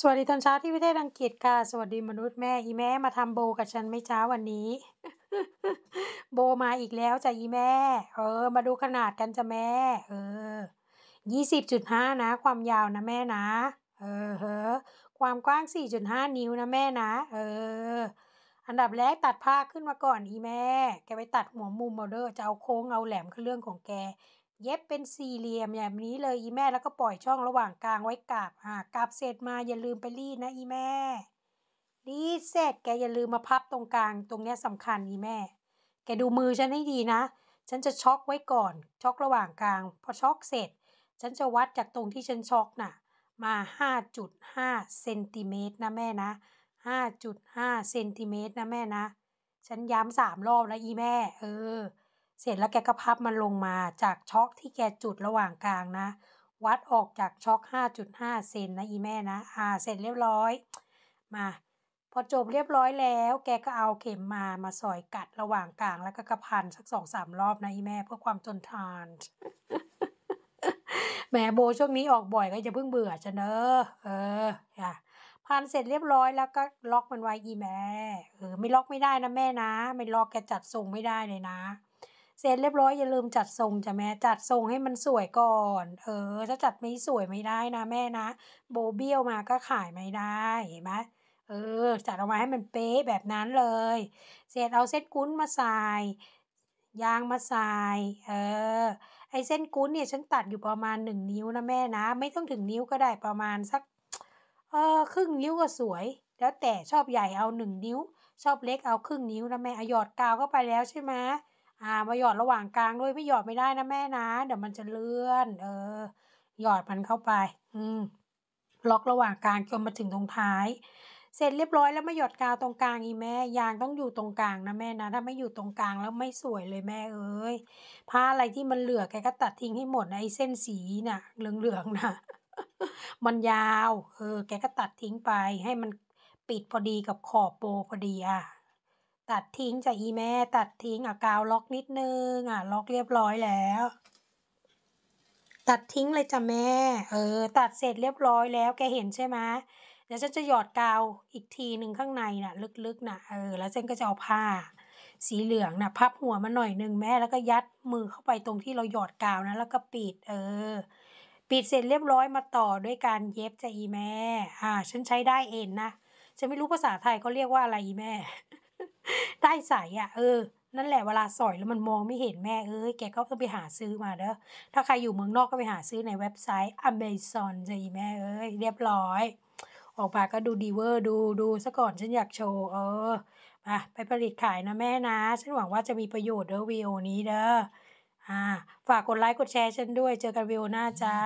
สวัสดีตอนเช้าที่ประเทศอังกฤษค่ะสวัสดีมนุษย์แม่อีแม่ มาทำโบกับฉันไม่เช้าวันนี้ โบมาอีกแล้วจ้ะอีแม่เออมาดูขนาดกันจ้ะแม่เออยี่สิบจุดห้านะ ความยาวนะแม่นะ เออเฮอความกว้างสี่จุดห้านิ้วนะแม่นะเอออันดับแรกตัดผ้าขึ้นมาก่อนอีแม่ แกไปตัดหัวมุมเอเดอร์จะเอาโค้งเอาแหลมือเรื่องของแกเย็บเป็นสี่เหลี่ยมแบบนี้เลยอีแม่แล้วก็ปล่อยช่องระหว่างกลางไว้กาบอ่ากาบเสร็จมาอย่าลืมไปรีดนะอีแม่รีดเสร็จแกอย่าลืมมาพับตรงกลางตรงเนี้ยสาคัญอีแม่ แกดูมือฉันให้ดีนะ ฉันจะช็อกไว้ก่อน ช็อกระหว่างกลางพอช็อกเสร็จ ฉันจะวัดจากตรงที่ฉันช็อกน่ะมา5.5เซนติเมตรนะแม่นะ5.5เซนติเมตรนะแม่นะ ฉันย้ำสามรอบแล้วอีแม่ เออเสร็จแล้วแกก็พับมันลงมาจากช็อกที่แกจุดระหว่างกลางนะ วัดออกจากช็อก 5.5 เซนนะอีแม่นะ อ่าเสร็จเรียบร้อย มา พอจบเรียบร้อยแล้ว แกก็เอาเข็มมามาสอยกัดระหว่างกลางแล้วก็กระพันสักสองสามรอบนะอีแม่ เพื่อความจนทานแหมโบช่วงนี้ออกบ่อยก็จะเพิ่งเบื่อจะเนอะเออค่ะพันเสร็จเรียบร้อยแล้วก็ล็อกมันไว้อีแม่เออ ไม่ล็อกไม่ได้นะแม่นะ ไม่ล็อกแกจัดทรงไม่ได้เลยนะเสร็จเรียบร้อยอย่าลืมจัดทรงจ้ะแม่จัดทรงให้มันสวยก่อน เออจะจัดไม่สวยไม่ได้นะแม่นะ โบเบี้ยวมาก็ขายไม่ได้เห็นไหมเออจัดออกมาให้มันเป๊ะแบบนั้นเลย เสร็จเอาเส้นกุ้นมาใส่ยางมาใส่เออไอเส้นกุ้นเนี่ยฉันตัดอยู่ประมาณหนึ่งนิ้วนะแม่นะไม่ต้องถึงนิ้วก็ได้ประมาณสักเออครึ่งนิ้วก็สวย แล้วแต่ชอบใหญ่เอาหนึ่งนิ้ว ชอบเล็กเอาครึ่งนิ้วนะแม่อยอดกาวเข้าไปแล้วใช่ไหมอ่ามาหยอดระหว่างกลางด้วยไม่หยอดไม่ได้นะแม่นะ เดี๋ยวมันจะเลื่อน เออหยอดมันเข้าไป อืมล็อกระหว่างกลางจนมาถึงตรงท้าย เสร็จเรียบร้อยแล้วมาหยอดกาวตรงกลางอีแม่ ยางต้องอยู่ตรงกลางนะแม่นะถ้าไม่อยู่ตรงกลางแล้วไม่สวยเลยแม่เอ้ยผ้าอะไรที่มันเหลือแกก็ตัดทิ้งให้หมดนะไอ้เส้นสีนะ่ะเหลืองๆนะ่ะมันยาวเออแกก็ตัดทิ้งไปให้มันปิดพอดีกับขอบโปพอดีอ่ะตัดทิ้งจากอีแม่ตัดทิ้งอ่ะกาวล็อกนิดนึงอ่ะล็อกเรียบร้อยแล้ว ตัดทิ้งเลยจ้ะแม่เออตัดเสร็จเรียบร้อยแล้วแกเห็นใช่ไหมเดี๋ยวฉันจะหยอดกาวอีกทีหนึ่งข้างในน่ะลึกๆน่ะเออแล้วฉันก็จะเอาผ้า สีเหลืองน่ะพับหัวมาหน่อยหนึ่งแม่แล้วก็ยัดมือเข้าไปตรงที่เราหยอดกาวนะแล้วก็ปิดเออปิดเสร็จเรียบร้อยมาต่อด้วยการเย็บจะอีแม่อ่าฉันใช้ได้เอ็นนะฉันไม่รู้ภาษาไทยเขาเรียกว่าอะไรอีแม่ต้ใสอ่ะเออ นั่นแหละเวลาสอยแล้วมันมองไม่เห็นแม่เอ้ยแกก็ต้องไปหาซื้อมาเด้อ ถ้าใครอยู่เมืองนอกก็ไปหาซื้อในเว็บไซต์ Amazon จะีแม่เอ้ย เรียบร้อย ออกมาก็ดูดีเวอร์ดูดูซะก่อนฉันอยากโชว์เออมาไปผลิตขายนะแม่นะ ฉันหวังว่าจะมีประโยชน์เด้อวีโอนี้เด้อ อ่าฝากกดไลค์กดแชร์ฉันด้วยเจอกันวีวหน้าจ้า